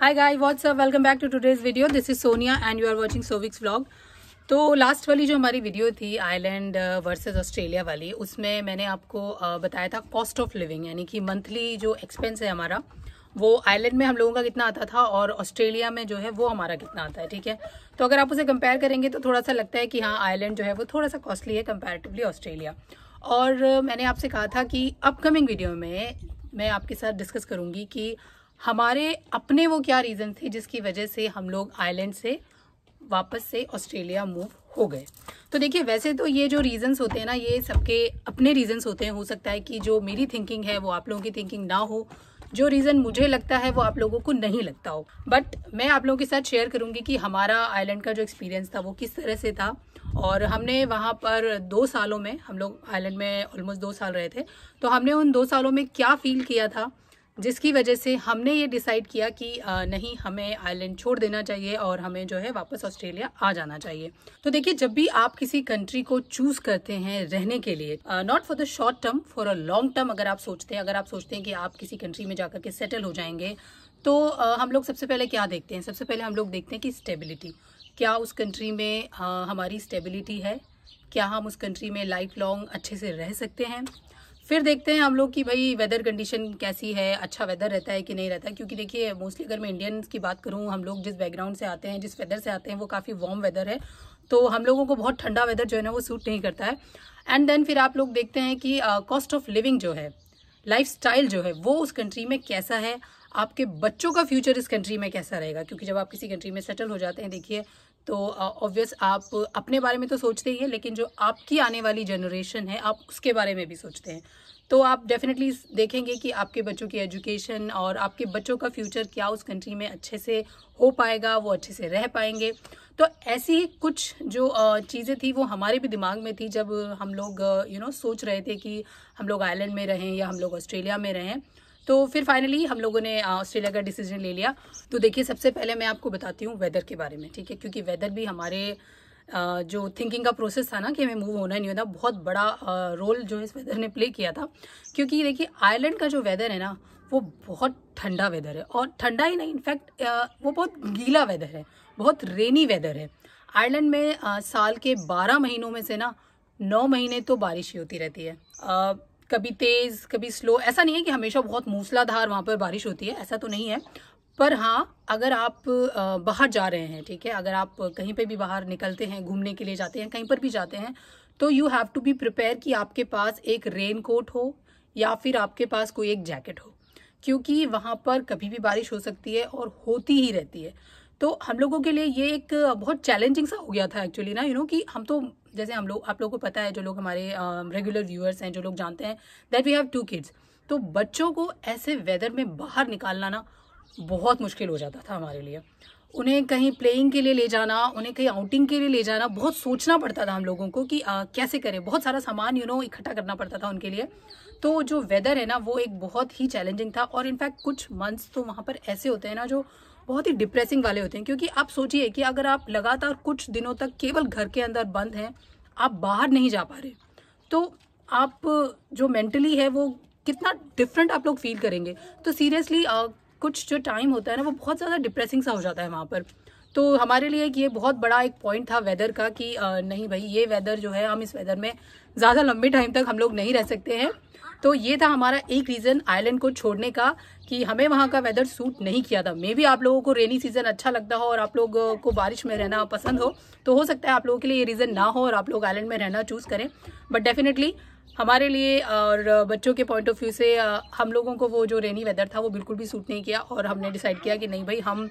hi guys what's up welcome back to today's video this is Sonia and you are watching Sovik's vlog तो last वाली जो हमारी video थी Ireland versus Australia वाली उसमें मैंने आपको uh, बताया था कॉस्ट ऑफ लिविंग यानी कि मंथली जो एक्सपेंस है हमारा वो आयरलैंड में हम लोगों का कितना आता था और ऑस्ट्रेलिया में जो है वो हमारा कितना आता है ठीक है तो अगर आप उसे कंपेयर करेंगे तो थोड़ा सा लगता है कि हाँ आयरलैंड जो है वो थोड़ा सा कॉस्टली है कंपेरेटिवली ऑस्ट्रेलिया और मैंने आपसे कहा था कि अपकमिंग वीडियो में मैं आपके साथ डिस्कस करूँगी कि हमारे अपने वो क्या रीज़न थे जिसकी वजह से हम लोग आयलैंड से वापस से ऑस्ट्रेलिया मूव हो गए तो देखिए वैसे तो ये जो रीज़न्स होते हैं ना ये सबके अपने रीज़न्स होते हैं हो सकता है कि जो मेरी थिंकिंग है वो आप लोगों की थिंकिंग ना हो जो रीज़न मुझे लगता है वो आप लोगों को नहीं लगता हो बट मैं आप लोगों के साथ शेयर करूंगी कि हमारा आइलैंड का जो एक्सपीरियंस था वो किस तरह से था और हमने वहाँ पर दो सालों में हम लोग आइलैंड में ऑलमोस्ट दो साल रहे थे तो हमने उन दो सालों में क्या फील किया था जिसकी वजह से हमने ये डिसाइड किया कि आ, नहीं हमें आयरलैंड छोड़ देना चाहिए और हमें जो है वापस ऑस्ट्रेलिया आ जाना चाहिए तो देखिए जब भी आप किसी कंट्री को चूज करते हैं रहने के लिए not for the short term for a long term अगर आप सोचते हैं अगर आप सोचते हैं कि आप किसी कंट्री में जाकर के सेटल हो जाएंगे तो आ, हम लोग सबसे पहले क्या देखते हैं सबसे पहले हम लोग देखते हैं कि स्टेबिलिटी क्या उस कंट्री में आ, हमारी स्टेबिलिटी है क्या हम उस कंट्री में लाइफ लॉन्ग अच्छे से रह सकते हैं फिर देखते हैं हम लोग कि भाई वेदर कंडीशन कैसी है अच्छा वेदर रहता है कि नहीं रहता है क्योंकि देखिए मोस्टली अगर मैं इंडियंस की बात करूँ हम लोग जिस बैकग्राउंड से आते हैं जिस वेदर से आते हैं वो काफ़ी वार्म वेदर है तो हम लोगों को बहुत ठंडा वेदर जो है ना वो सूट नहीं करता है एंड देन फिर आप लोग देखते हैं कि कॉस्ट ऑफ लिविंग जो है लाइफ जो है वो उस कंट्री में कैसा है आपके बच्चों का फ्यूचर इस कंट्री में कैसा रहेगा क्योंकि जब आप किसी कंट्री में सेटल हो जाते हैं देखिए तो ऑब्वियस आप अपने बारे में तो सोचते ही हैं लेकिन जो आपकी आने वाली जनरेशन है आप उसके बारे में भी सोचते हैं तो आप डेफिनेटली देखेंगे कि आपके बच्चों की एजुकेशन और आपके बच्चों का फ्यूचर क्या उस कंट्री में अच्छे से हो पाएगा वो अच्छे से रह पाएंगे तो ऐसी ही कुछ जो चीज़ें थी वो हमारे भी दिमाग में थी जब हम लोग यू नो सोच रहे थे कि हम लोग आयरलैंड में रहें या हम लोग ऑस्ट्रेलिया में रहें तो फिर फाइनली हम लोगों ने ऑस्ट्रेलिया का डिसीजन ले लिया तो देखिए सबसे पहले मैं आपको बताती हूँ वेदर के बारे में ठीक है क्योंकि वेदर भी हमारे जो थिंकिंग का प्रोसेस था ना कि हमें मूव होना नहीं होता बहुत बड़ा रोल जो इस वेदर ने प्ले किया था क्योंकि देखिए आयरलैंड का जो वेदर है ना वो बहुत ठंडा वेदर है और ठंडा ही नहीं इनफैक्ट वो बहुत गीला वेदर है बहुत रेनी वेदर है आयरलैंड में साल के बारह महीनों में से ना नौ महीने तो बारिश ही होती रहती है कभी तेज कभी स्लो ऐसा नहीं है कि हमेशा बहुत मूसलाधार वहाँ पर बारिश होती है ऐसा तो नहीं है पर हाँ अगर आप बाहर जा रहे हैं ठीक है अगर आप कहीं पे भी बाहर निकलते हैं घूमने के लिए जाते हैं कहीं पर भी जाते हैं तो you have to be prepare कि आपके पास एक रेन कोट हो या फिर आपके पास कोई एक जैकेट हो क्योंकि वहाँ पर कभी भी बारिश हो सकती है और होती ही रहती है तो हम लोगों के लिए ये एक बहुत चैलेंजिंग सा हो गया था एक्चुअली ना यू नो कि हम तो जैसे हम लोग आप लोग को पता है जो लोग हमारे रेगुलर व्यूअर्स हैं जो लोग जानते हैं that we have two kids तो बच्चों को ऐसे वेदर में बाहर निकालना ना बहुत मुश्किल हो जाता था हमारे लिए उन्हें कहीं प्लेइंग के लिए ले जाना उन्हें कहीं आउटिंग के लिए ले जाना बहुत सोचना पड़ता था हम लोगों को कि आ, कैसे करें बहुत सारा सामान यू नो इकट्ठा करना पड़ता था उनके लिए तो जो वेदर है ना वो एक बहुत ही चैलेंजिंग था और इनफैक्ट कुछ मंथ्स तो वहाँ पर ऐसे होते हैं ना जो बहुत ही डिप्रेसिंग वाले होते हैं क्योंकि आप सोचिए कि अगर आप लगातार कुछ दिनों तक केवल घर के अंदर बंद हैं आप बाहर नहीं जा पा रहे तो आप जो मेंटली है वो कितना डिफरेंट आप लोग फील करेंगे तो सीरियसली कुछ जो टाइम होता है ना वो बहुत ज़्यादा डिप्रेसिंग सा हो जाता है वहाँ पर तो हमारे लिए ये बहुत बड़ा एक पॉइंट था वेदर का कि आ, नहीं भाई ये वेदर जो है हम इस वेदर में ज़्यादा लंबे टाइम तक हम लोग नहीं रह सकते हैं तो ये था हमारा एक रीज़न आइलैंड को छोड़ने का कि हमें वहाँ का वेदर सूट नहीं किया था मे भी आप लोगों को रेनी सीजन अच्छा लगता हो और आप लोग को बारिश में रहना पसंद हो तो हो सकता है आप लोगों के लिए ये रीज़न ना हो और आप लोग आइलैंड में रहना चूज़ करें बट डेफिनेटली हमारे लिए और बच्चों के पॉइंट ऑफ व्यू से हम लोगों को वो जो रेनी वेदर था वो बिल्कुल भी सूट नहीं किया और हमने डिसाइड किया कि नहीं भाई हम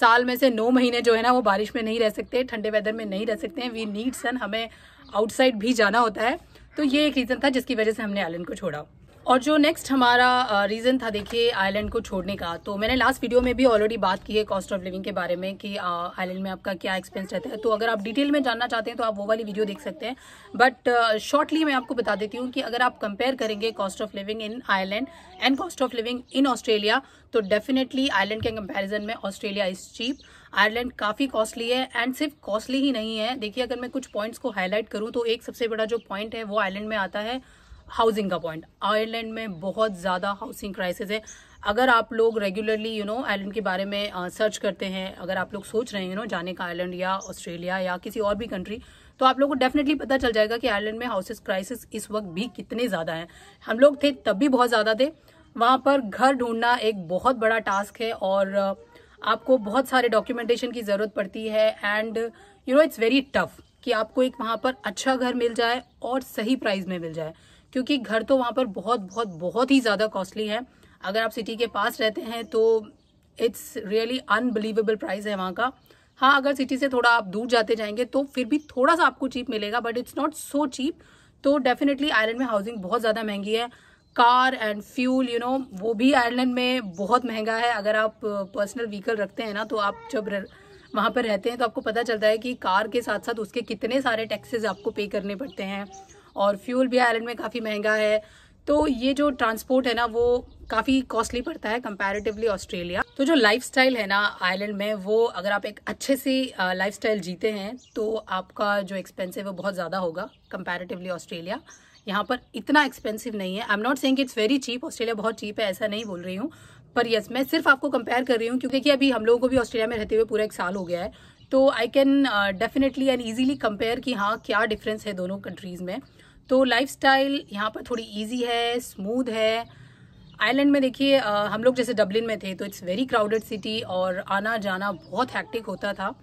साल में से नौ महीने जो है ना वो बारिश में नहीं रह सकते ठंडे वेदर में नहीं रह सकते हैं वी नीड सन हमें आउटसाइड भी जाना होता है तो ये एक रीज़न था जिसकी वजह से हमने आइलैंड को छोड़ा और जो नेक्स्ट हमारा रीज़न था देखिए आइलैंड को छोड़ने का तो मैंने लास्ट वीडियो में भी ऑलरेडी बात की है कॉस्ट ऑफ लिविंग के बारे में कि आइलैंड में आपका क्या एक्सपेंस रहता है तो अगर आप डिटेल में जानना चाहते हैं तो आप वो वाली वीडियो देख सकते हैं बट शॉर्टली मैं आपको बता देती हूँ कि अगर आप कंपेयर करेंगे cost of living in Ireland and cost of living in Australia तो डेफिनेटली आयलैंड के कंपेरिजन में ऑस्ट्रेलिया इज़ चीप आयरलैंड काफ़ी कॉस्टली है एंड सिर्फ कॉस्टली ही नहीं है देखिए अगर मैं कुछ पॉइंट्स को हाईलाइट करूँ तो एक सबसे बड़ा जो पॉइंट है वो आयरलैंड में आता है हाउसिंग का पॉइंट आयरलैंड में बहुत ज़्यादा हाउसिंग क्राइसिस है अगर आप लोग रेगुलरली यू नो आयरलैंड के बारे में सर्च सर्च करते हैं अगर आप लोग सोच रहे हैं यू नो जाने का आयरलैंड या ऑस्ट्रेलिया या किसी और भी कंट्री तो आप लोगों को डेफिनेटली पता चल जाएगा कि आयरलैंड में हाउसेस क्राइसिस इस वक्त भी कितने ज़्यादा हैं हम लोग थे तब भी बहुत ज़्यादा थे वहां पर घर ढूंढना एक बहुत बड़ा टास्क है और आपको बहुत सारे डॉक्यूमेंटेशन की ज़रूरत पड़ती है and you know it's very tough कि आपको एक वहाँ पर अच्छा घर मिल जाए और सही प्राइस में मिल जाए क्योंकि घर तो वहाँ पर बहुत बहुत बहुत ही ज़्यादा कॉस्टली है अगर आप सिटी के पास रहते हैं तो इट्स रियली अनबिलीवेबल प्राइस है वहाँ का हाँ अगर सिटी से थोड़ा आप दूर जाते जाएंगे तो फिर भी थोड़ा सा आपको चीप मिलेगा but it's not so cheap तो डेफिनेटली आयरन में हाउसिंग बहुत ज़्यादा महंगी है car and fuel you know वो भी आयरलैंड में बहुत महंगा है अगर आप पर्सनल uh, व्हीकल रखते हैं ना तो आप जब वहाँ पर रहते हैं तो आपको पता चलता है कि कार के साथ साथ उसके कितने सारे टैक्सेस आपको पे करने पड़ते हैं और फ्यूल भी आयरलैंड में काफ़ी महंगा है तो ये जो ट्रांसपोर्ट है ना वो काफ़ी कॉस्टली पड़ता है कंपैरेटिवली ऑस्ट्रेलिया तो जो लाइफस्टाइल है ना आयरलैंड में वो अगर आप एक अच्छे से लाइफस्टाइल uh, जीते हैं तो आपका जो एक्सपेंसिव है वो बहुत ज़्यादा होगा कंपैरेटिवली ऑस्ट्रेलिया यहाँ पर इतना एक्सपेंसिव नहीं है I am not saying it's very cheap Australia बहुत चीप है ऐसा नहीं बोल रही हूँ पर यस मैं सिर्फ आपको कंपेयर कर रही हूँ क्योंकि कि अभी हम लोगों को भी ऑस्ट्रेलिया में रहते हुए पूरा एक साल हो गया है तो I can definitely and easily compare कि हाँ क्या डिफरेंस है दोनों कंट्रीज़ में तो लाइफ स्टाइल यहाँ पर थोड़ी ईजी है स्मूद है आयरलैंड में देखिए uh, हम लोग जैसे डबलिन में थे तो इट्स वेरी क्राउडेड सिटी और आना जाना बहुत हैक्टिक होता था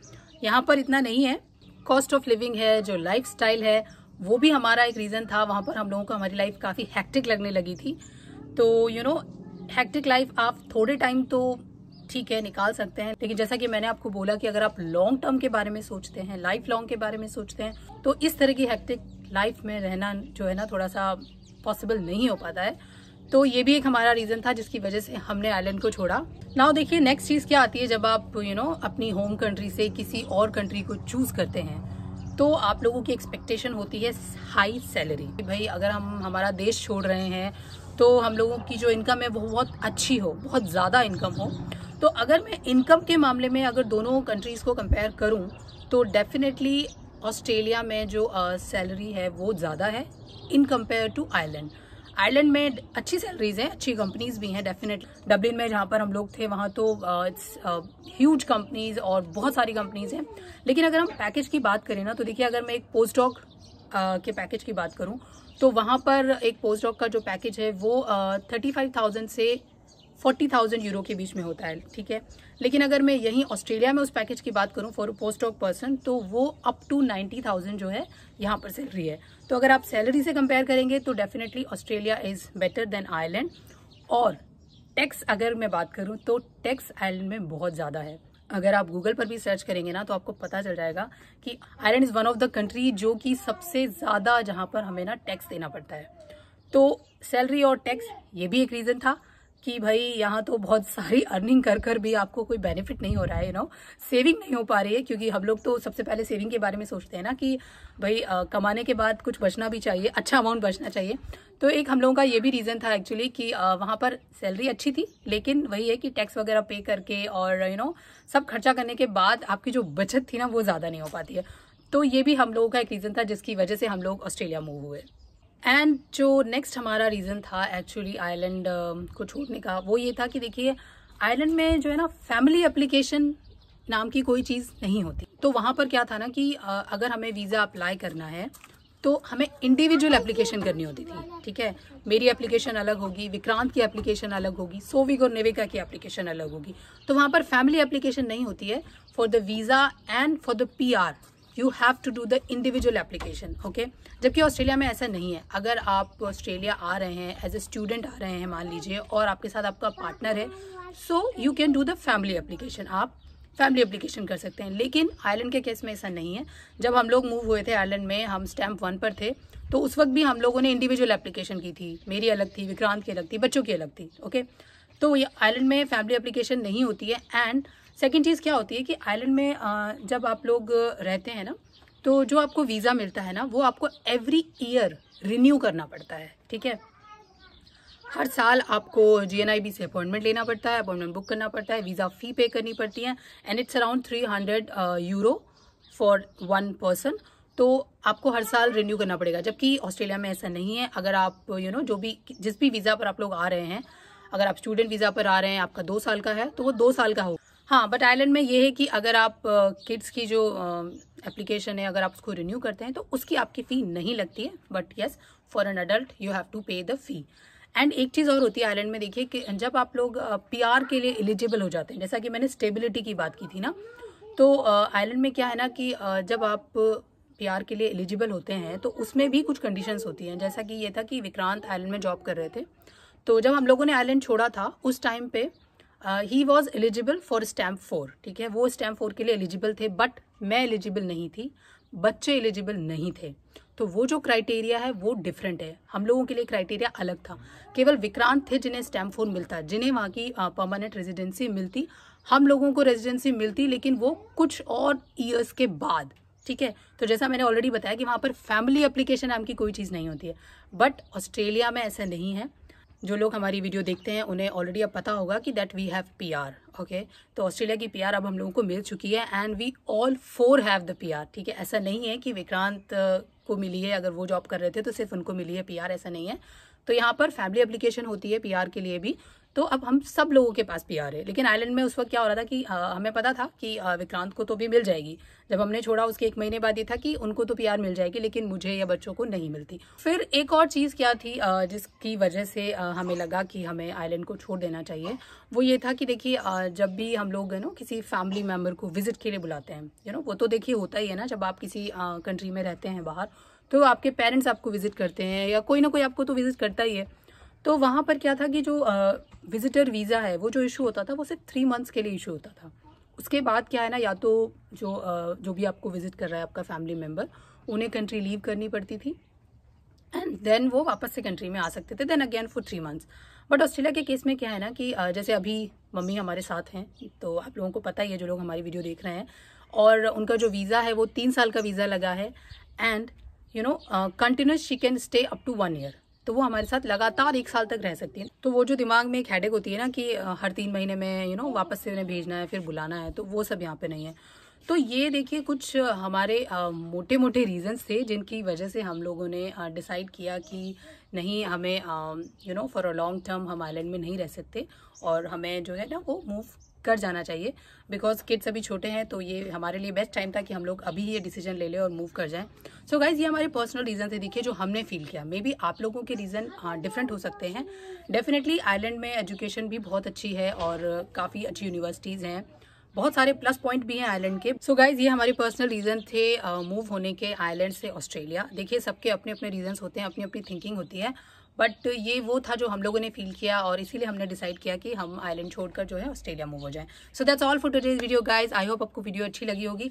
यहाँ पर इतना नहीं है कॉस्ट ऑफ लिविंग है जो लाइफ स्टाइल है वो भी हमारा एक रीज़न था वहाँ पर हम लोगों को हमारी लाइफ काफ़ी हैक्टिक लगने लगी थी तो यू नो हैक्टिक लाइफ आप थोड़े टाइम तो ठीक है निकाल सकते हैं लेकिन जैसा कि मैंने आपको बोला कि अगर आप लॉन्ग टर्म के बारे में सोचते हैं लाइफ लॉन्ग के बारे में सोचते हैं तो इस तरह की हैक्टिक लाइफ में रहना जो है ना थोड़ा सा पॉसिबल नहीं हो पाता है तो ये भी एक हमारा रीजन था जिसकी वजह से हमने आइलैंड को छोड़ा नाउ देखिए नेक्स्ट चीज क्या आती है जब आप यू you नो know, अपनी होम कंट्री से किसी और कंट्री को चूज करते हैं तो आप लोगों की एक्सपेक्टेशन होती है हाई सैलरी भाई अगर हम हमारा देश छोड़ रहे हैं तो हम लोगों की जो इनकम है वो बहुत अच्छी हो बहुत ज़्यादा इनकम हो तो अगर मैं इनकम के मामले में अगर दोनों कंट्रीज़ को कंपेयर करूं तो डेफिनेटली ऑस्ट्रेलिया में जो सैलरी uh, है वो ज़्यादा है in compare to Ireland Ireland में अच्छी सैलरीज हैं अच्छी कंपनीज भी हैं डेफिनेटली डब्लिन में जहाँ पर हम लोग थे वहाँ तो इट्स ह्यूज कंपनीज और बहुत सारी कंपनीज हैं लेकिन अगर हम पैकेज की बात करें ना तो देखिए अगर मैं एक पोस्ट डॉक uh, के पैकेज की बात करूँ तो वहाँ पर एक पोस्ट डॉक का जो पैकेज है वो थर्टी फाइव थाउजेंड से फोर्टी थाउजेंड यूरो के बीच में होता है ठीक है लेकिन अगर मैं यहीं ऑस्ट्रेलिया में उस पैकेज की बात करूँ फॉर पोस्ट ऑफ पर्सन तो वो अप टू नाइन्टी थाउजेंड जो है यहाँ पर सैलरी है तो अगर आप सैलरी से कंपेयर करेंगे तो definitely Australia is better than Ireland और टैक्स अगर मैं बात करूँ तो टैक्स आयरलैंड में बहुत ज़्यादा है अगर आप गूगल पर भी सर्च करेंगे ना तो आपको पता चल जाएगा कि Ireland is one of the country जो कि सबसे ज़्यादा जहां पर हमें ना टैक्स देना पड़ता है तो सैलरी और टैक्स ये भी एक रीज़न था कि भाई यहाँ तो बहुत सारी अर्निंग कर कर भी आपको कोई बेनिफिट नहीं हो रहा है यू नो सेविंग नहीं हो पा रही है क्योंकि हम लोग तो सबसे पहले सेविंग के बारे में सोचते हैं ना कि भाई आ, कमाने के बाद कुछ बचना भी चाहिए अच्छा अमाउंट बचना चाहिए तो एक हम लोगों का ये भी रीज़न था एक्चुअली कि आ, वहाँ पर सैलरी अच्छी थी लेकिन वही है कि टैक्स वगैरह पे करके और यू you नो know, सब खर्चा करने के बाद आपकी जो बचत थी ना वो ज़्यादा नहीं हो पाती है तो ये भी हम लोगों का एक रीज़न था जिसकी वजह से हम लोग ऑस्ट्रेलिया मूव हुए एंड जो नेक्स्ट हमारा रीज़न था एक्चुअली आयरलैंड um, को छोड़ने का वो ये था कि देखिए आयरलैंड में जो है ना फैमिली एप्लीकेशन नाम की कोई चीज़ नहीं होती तो वहाँ पर क्या था ना कि अगर हमें वीज़ा अप्लाई करना है तो हमें इंडिविजुअल एप्लीकेशन करनी होती थी ठीक है मेरी एप्लीकेशन अलग होगी विक्रांत की एप्लीकेशन अलग होगी सोविक और निविका की एप्लीकेशन अलग होगी तो वहाँ पर फैमिली एप्लीकेशन नहीं होती है for the visa and for the P R you have to do the individual application okay जबकि ऑस्ट्रेलिया में ऐसा नहीं है अगर आप ऑस्ट्रेलिया आ रहे हैं एज ए स्टूडेंट आ रहे हैं मान लीजिए और आपके साथ आपका पार्टनर है so you can do the family application आप फैमिली एप्लीकेशन कर सकते हैं लेकिन आयरलैंड के केस में ऐसा नहीं है जब हम लोग मूव हुए थे आयरलैंड में हम स्टैम्प वन पर थे तो उस वक्त भी हम लोगों ने इंडिविजुअल एप्लीकेशन की थी मेरी अलग थी विक्रांत की अलग थी बच्चों की अलग थी ओके तो ये आयरलैंड में फैमिली एप्लीकेशन नहीं होती है एंड सेकेंड चीज़ क्या होती है कि आयरलैंड में जब आप लोग रहते हैं ना तो जो आपको वीज़ा मिलता है ना वो आपको एवरी ईयर रिन्यू करना पड़ता है ठीक है हर साल आपको जी से अपॉइंटमेंट लेना पड़ता है अपॉइंटमेंट बुक करना पड़ता है वीज़ा फ़ी पे करनी पड़ती है and it's around three hundred euro for one person तो आपको हर साल रिन्यू करना पड़ेगा जबकि ऑस्ट्रेलिया में ऐसा नहीं है अगर आप यू you नो know, जो भी जिस भी वीज़ा पर आप लोग आ रहे हैं अगर आप स्टूडेंट वीज़ा पर आ रहे हैं आपका दो साल का है तो वो दो साल का हो हाँ बट आयलैंड में ये है कि अगर आप किड्स की जो एप्लीकेशन है अगर आप उसको रिन्यू करते हैं तो उसकी आपकी फ़ी नहीं लगती है but yes for an adult you have to pay the fee and एक चीज़ और होती है आयलैंड में देखिए कि जब आप लोग पीआर के लिए एलिजिबल हो जाते हैं जैसा कि मैंने स्टेबिलिटी की बात की थी ना तो आयलैंड में क्या है ना कि जब आप पी के लिए एलिजिबल होते हैं तो उसमें भी कुछ कंडीशंस होती हैं जैसा कि ये था कि विक्रांत आयलैंड में जॉब कर रहे थे तो जब हम लोगों ने आयलैंड छोड़ा था उस टाइम पे ही was eligible for stamp four ठीक है वो स्टैम्प फोर के लिए एलिजिबल थे बट मैं एलिजिबल नहीं थी बच्चे एलिजिबल नहीं थे तो वो जो क्राइटेरिया है वो डिफरेंट है हम लोगों के लिए क्राइटेरिया अलग था केवल विक्रांत थे जिन्हें स्टैम्प फोर मिलता जिन्हें वहाँ की परमानेंट रेजिडेंसी मिलती हम लोगों को रेजिडेंसी मिलती लेकिन वो कुछ और ईयर्स के बाद ठीक है तो जैसा मैंने ऑलरेडी बताया कि वहाँ पर फैमिली अप्लीकेशन नाम की कोई चीज़ नहीं होती है बट ऑस्ट्रेलिया में ऐसा नहीं है जो लोग हमारी वीडियो देखते हैं उन्हें ऑलरेडी अब पता होगा कि that we have P R okay तो ऑस्ट्रेलिया की पी आर अब हम लोगों को मिल चुकी है and we all four have the P R ठीक है ऐसा नहीं है कि विक्रांत को मिली है अगर वो जॉब कर रहे थे तो सिर्फ उनको मिली है पी आर ऐसा नहीं है तो यहाँ पर फैमिली एप्लीकेशन होती है पी आर के लिए भी तो अब हम सब लोगों के पास पी है लेकिन आइलैंड में उस वक्त क्या हो रहा था कि हमें पता था कि विक्रांत को तो भी मिल जाएगी जब हमने छोड़ा उसके एक महीने बाद ये था कि उनको तो प्यार मिल जाएगी लेकिन मुझे या बच्चों को नहीं मिलती फिर एक और चीज़ क्या थी जिसकी वजह से हमें लगा कि हमें आइलैंड को छोड़ देना चाहिए वो ये था कि देखिए जब भी हम लोग है ना किसी फैमिली मेम्बर को विजिट के लिए बुलाते हैं यू नो वो तो देखिए होता ही है ना जब आप किसी कंट्री में रहते हैं बाहर तो आपके पेरेंट्स आपको विजिट करते हैं या कोई ना कोई आपको तो विजिट करता ही है तो वहाँ पर क्या था कि जो विजिटर वीज़ा है वो जो इशू होता था वो सिर्फ थ्री मंथ्स के लिए इशू होता था उसके बाद क्या है ना या तो जो जो भी आपको विजिट कर रहा है आपका फैमिली मेम्बर उन्हें कंट्री लीव करनी पड़ती थी एंड देन वो वापस से कंट्री में आ सकते थे then again for three months but Australia के केस में क्या है ना कि जैसे अभी मम्मी हमारे साथ हैं तो आप लोगों को पता ही है जो लोग हमारी वीडियो देख रहे हैं और उनका जो वीज़ा है वो तीन साल का वीज़ा लगा है and you know continuous she can stay up to one year तो वो हमारे साथ लगातार एक साल तक रह सकती है तो वो जो दिमाग में एक हेडेक होती है ना कि हर तीन महीने में यू नो वापस से उन्हें भेजना है फिर बुलाना है तो वो सब यहाँ पे नहीं है तो ये देखिए कुछ हमारे मोटे मोटे रीजंस थे जिनकी वजह से हम लोगों ने डिसाइड किया कि नहीं हमें you know for a long term हम आइलैंड में नहीं रह सकते और हमें जो है ना वो मूव कर जाना चाहिए बिकॉज किड्स अभी छोटे हैं तो ये हमारे लिए बेस्ट टाइम था कि हम लोग अभी ये डिसीजन ले लें और मूव कर जाएं सो so गाइज ये हमारे पर्सनल रीज़न थे देखिए जो हमने फील किया मे बी आप लोगों के रीज़न डिफरेंट uh, हो सकते हैं डेफिनेटली आइलैंड में एजुकेशन भी बहुत अच्छी है और काफ़ी अच्छी यूनिवर्सिटीज़ हैं बहुत सारे प्लस पॉइंट भी हैं आयलैंड के सो so गाइज ये हमारे पर्सनल रीजन थे मूव uh, होने के आयलैंड से ऑस्ट्रेलिया देखिए सबके अपने अपने रीजन होते हैं अपनी अपनी थिंकिंग होती है बट ये वो था जो हम लोगों ने फील किया और इसीलिए हमने डिसाइड किया कि हम आयलैंड छोड़कर जो है ऑस्ट्रेलिया मूव हो जाए so that's all for today's video guys I hope आपको वीडियो अच्छी लगी होगी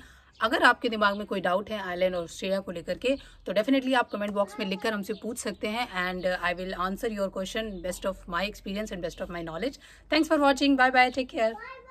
अगर आपके दिमाग में कोई डाउट है आयलैंड और ऑस्ट्रेलिया को लेकर के तो डेफिनेटली आप कमेंट बॉक्स में लिखकर हमसे पूछ सकते हैं and I will answer your question best of my experience and best of my knowledge thanks for watching bye bye take care